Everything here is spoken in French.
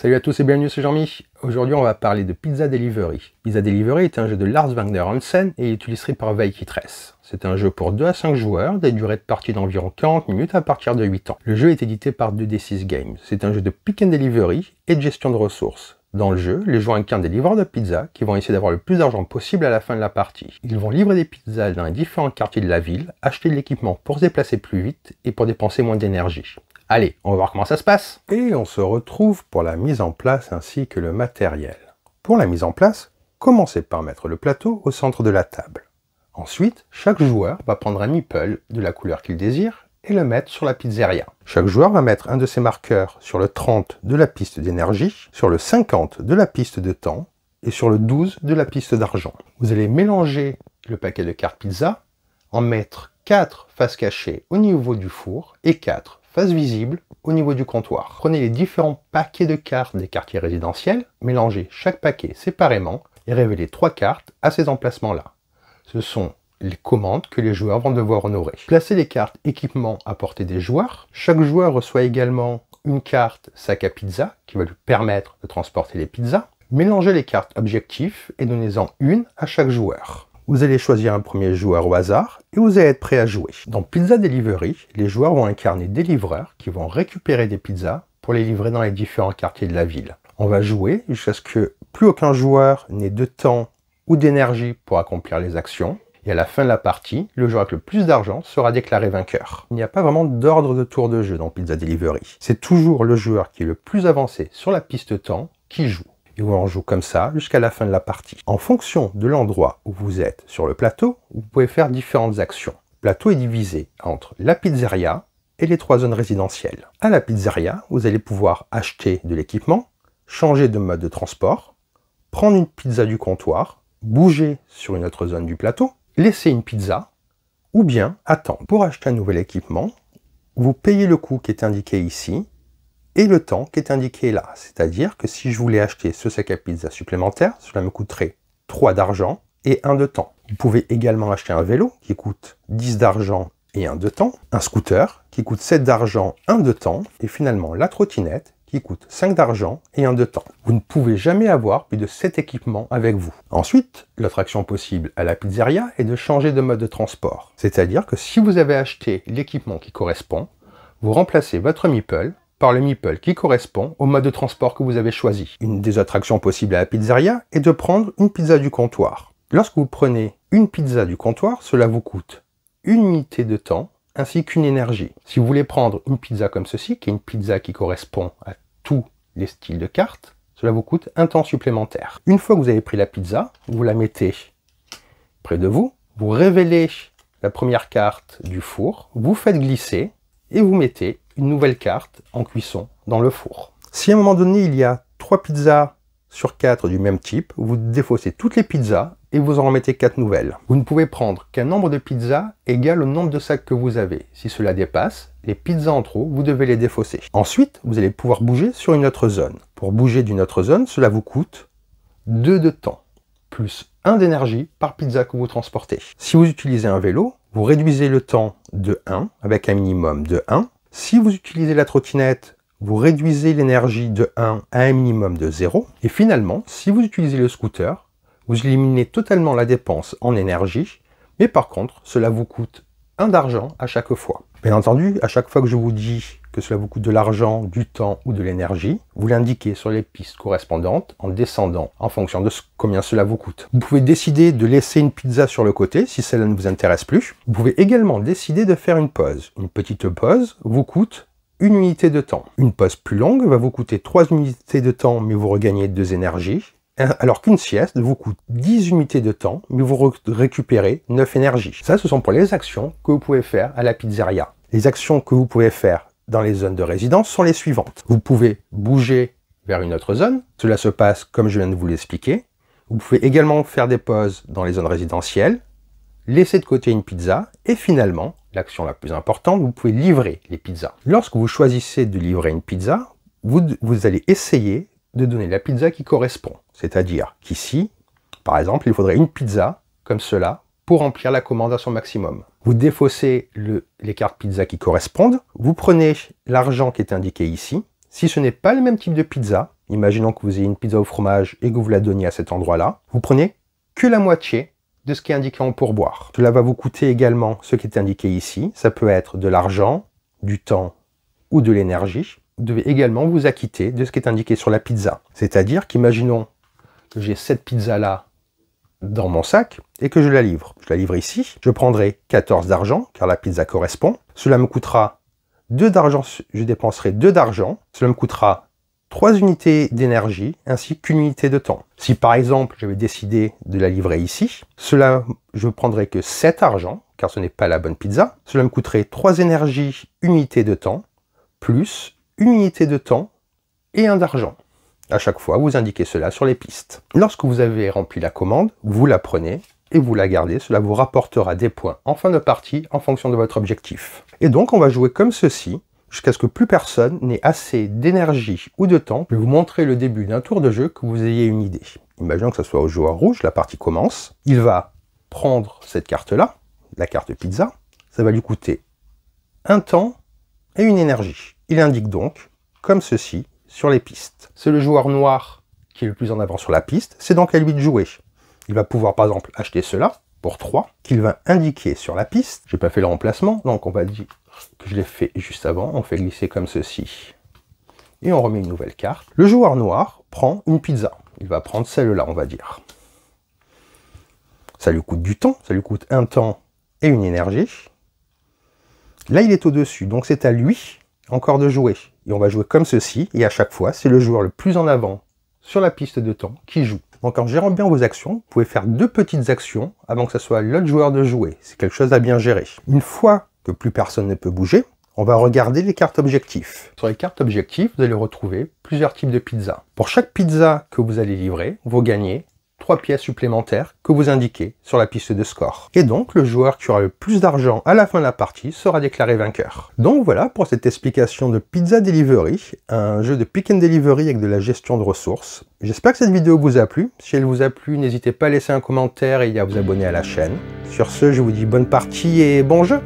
Salut à tous et bienvenue, c'est Jean-Mi. Aujourd'hui, on va parler de Pizza Delivery. Pizza Delivery est un jeu de Lars Wagner Hansen et est illustré par Veikitress. C'est un jeu pour 2 à 5 joueurs, des durées de partie d'environ 40 minutes à partir de 8 ans. Le jeu est édité par 2D6 Games. C'est un jeu de pick and delivery et de gestion de ressources. Dans le jeu, les joueurs incarnent des livreurs de pizza qui vont essayer d'avoir le plus d'argent possible à la fin de la partie. Ils vont livrer des pizzas dans les différents quartiers de la ville, acheter de l'équipement pour se déplacer plus vite et pour dépenser moins d'énergie. Allez, on va voir comment ça se passe Et on se retrouve pour la mise en place ainsi que le matériel. Pour la mise en place, commencez par mettre le plateau au centre de la table. Ensuite, chaque joueur va prendre un Meeple de la couleur qu'il désire et le mettre sur la pizzeria. Chaque joueur va mettre un de ses marqueurs sur le 30 de la piste d'énergie, sur le 50 de la piste de temps et sur le 12 de la piste d'argent. Vous allez mélanger le paquet de cartes pizza, en mettre 4 faces cachées au niveau du four et 4 faces visibles au niveau du comptoir. Prenez les différents paquets de cartes des quartiers résidentiels, mélangez chaque paquet séparément et révélez 3 cartes à ces emplacements-là. Ce sont les commandes que les joueurs vont devoir honorer. Placer les cartes équipement à portée des joueurs. Chaque joueur reçoit également une carte sac à pizza qui va lui permettre de transporter les pizzas. Mélangez les cartes objectifs et donnez-en une à chaque joueur. Vous allez choisir un premier joueur au hasard et vous allez être prêt à jouer. Dans Pizza Delivery, les joueurs vont incarner des livreurs qui vont récupérer des pizzas pour les livrer dans les différents quartiers de la ville. On va jouer jusqu'à ce que plus aucun joueur n'ait de temps ou d'énergie pour accomplir les actions et à la fin de la partie, le joueur avec le plus d'argent sera déclaré vainqueur. Il n'y a pas vraiment d'ordre de tour de jeu dans Pizza Delivery. C'est toujours le joueur qui est le plus avancé sur la piste temps qui joue. Et on joue comme ça jusqu'à la fin de la partie. En fonction de l'endroit où vous êtes sur le plateau, vous pouvez faire différentes actions. Le plateau est divisé entre la pizzeria et les trois zones résidentielles. À la pizzeria, vous allez pouvoir acheter de l'équipement, changer de mode de transport, prendre une pizza du comptoir, bouger sur une autre zone du plateau, laisser une pizza ou bien attendre. Pour acheter un nouvel équipement, vous payez le coût qui est indiqué ici et le temps qui est indiqué là. C'est-à-dire que si je voulais acheter ce sac à pizza supplémentaire, cela me coûterait 3 d'argent et 1 de temps. Vous pouvez également acheter un vélo qui coûte 10 d'argent et 1 de temps, un scooter qui coûte 7 d'argent, 1 de temps, et finalement la trottinette qui coûte 5 d'argent et 1 de temps. Vous ne pouvez jamais avoir plus de 7 équipements avec vous. Ensuite, l'attraction possible à la pizzeria est de changer de mode de transport. C'est-à-dire que si vous avez acheté l'équipement qui correspond, vous remplacez votre meeple par le meeple qui correspond au mode de transport que vous avez choisi. Une des attractions possibles à la pizzeria est de prendre une pizza du comptoir. Lorsque vous prenez une pizza du comptoir, cela vous coûte une unité de temps ainsi qu'une énergie. Si vous voulez prendre une pizza comme ceci, qui est une pizza qui correspond à les styles de cartes, cela vous coûte un temps supplémentaire. Une fois que vous avez pris la pizza, vous la mettez près de vous, vous révélez la première carte du four, vous faites glisser et vous mettez une nouvelle carte en cuisson dans le four. Si à un moment donné il y a trois pizzas sur quatre du même type, vous défaussez toutes les pizzas et vous en remettez 4 nouvelles. Vous ne pouvez prendre qu'un nombre de pizzas égal au nombre de sacs que vous avez. Si cela dépasse, les pizzas en trop, vous devez les défausser. Ensuite, vous allez pouvoir bouger sur une autre zone. Pour bouger d'une autre zone, cela vous coûte 2 de temps, plus 1 d'énergie par pizza que vous transportez. Si vous utilisez un vélo, vous réduisez le temps de 1, avec un minimum de 1. Si vous utilisez la trottinette, vous réduisez l'énergie de 1 à un minimum de 0. Et finalement, si vous utilisez le scooter, vous éliminez totalement la dépense en énergie, mais par contre, cela vous coûte un d'argent à chaque fois. Bien entendu, à chaque fois que je vous dis que cela vous coûte de l'argent, du temps ou de l'énergie, vous l'indiquez sur les pistes correspondantes en descendant en fonction de combien cela vous coûte. Vous pouvez décider de laisser une pizza sur le côté si cela ne vous intéresse plus. Vous pouvez également décider de faire une pause. Une petite pause vous coûte une unité de temps. Une pause plus longue va vous coûter trois unités de temps mais vous regagnez deux énergies alors qu'une sieste vous coûte 10 unités de temps, mais vous récupérez 9 énergies. Ça, ce sont pour les actions que vous pouvez faire à la pizzeria. Les actions que vous pouvez faire dans les zones de résidence sont les suivantes. Vous pouvez bouger vers une autre zone. Cela se passe comme je viens de vous l'expliquer. Vous pouvez également faire des pauses dans les zones résidentielles, laisser de côté une pizza, et finalement, l'action la plus importante, vous pouvez livrer les pizzas. Lorsque vous choisissez de livrer une pizza, vous, vous allez essayer de donner la pizza qui correspond. C'est-à-dire qu'ici, par exemple, il faudrait une pizza comme cela pour remplir la commande à son maximum. Vous défaussez les cartes pizza qui correspondent, vous prenez l'argent qui est indiqué ici. Si ce n'est pas le même type de pizza, imaginons que vous ayez une pizza au fromage et que vous la donniez à cet endroit-là, vous prenez que la moitié de ce qui est indiqué en pourboire. Cela va vous coûter également ce qui est indiqué ici. Ça peut être de l'argent, du temps ou de l'énergie devez également vous acquitter de ce qui est indiqué sur la pizza. C'est-à-dire qu'imaginons que j'ai cette pizza-là dans mon sac et que je la livre. Je la livre ici. Je prendrai 14 d'argent, car la pizza correspond. Cela me coûtera 2 d'argent, je dépenserai 2 d'argent. Cela me coûtera 3 unités d'énergie ainsi qu'une unité de temps. Si par exemple je vais décider de la livrer ici, cela je ne que 7 argent, car ce n'est pas la bonne pizza. Cela me coûterait 3 énergies, unité de temps, plus une unité de temps et un d'argent. À chaque fois, vous indiquez cela sur les pistes. Lorsque vous avez rempli la commande, vous la prenez et vous la gardez. Cela vous rapportera des points en fin de partie en fonction de votre objectif. Et donc, on va jouer comme ceci jusqu'à ce que plus personne n'ait assez d'énergie ou de temps. Je vais vous montrer le début d'un tour de jeu que vous ayez une idée. Imaginons que ce soit au joueur rouge, la partie commence. Il va prendre cette carte-là, la carte pizza. Ça va lui coûter un temps et une énergie. Il indique donc, comme ceci, sur les pistes. C'est le joueur noir qui est le plus en avant sur la piste, c'est donc à lui de jouer. Il va pouvoir par exemple acheter cela pour 3, qu'il va indiquer sur la piste. J'ai pas fait le remplacement, donc on va dire que je l'ai fait juste avant. On fait glisser comme ceci. Et on remet une nouvelle carte. Le joueur noir prend une pizza. Il va prendre celle-là, on va dire. Ça lui coûte du temps, ça lui coûte un temps et une énergie. Là, il est au-dessus, donc c'est à lui encore de jouer. Et on va jouer comme ceci, et à chaque fois, c'est le joueur le plus en avant sur la piste de temps qui joue. Donc en gérant bien vos actions, vous pouvez faire deux petites actions avant que ce soit l'autre joueur de jouer. C'est quelque chose à bien gérer. Une fois que plus personne ne peut bouger, on va regarder les cartes objectifs. Sur les cartes objectifs, vous allez retrouver plusieurs types de pizzas. Pour chaque pizza que vous allez livrer, vous gagnez pièces supplémentaires que vous indiquez sur la piste de score. Et donc, le joueur qui aura le plus d'argent à la fin de la partie sera déclaré vainqueur. Donc voilà pour cette explication de Pizza Delivery, un jeu de pick and delivery avec de la gestion de ressources. J'espère que cette vidéo vous a plu. Si elle vous a plu, n'hésitez pas à laisser un commentaire et à vous abonner à la chaîne. Sur ce, je vous dis bonne partie et bon jeu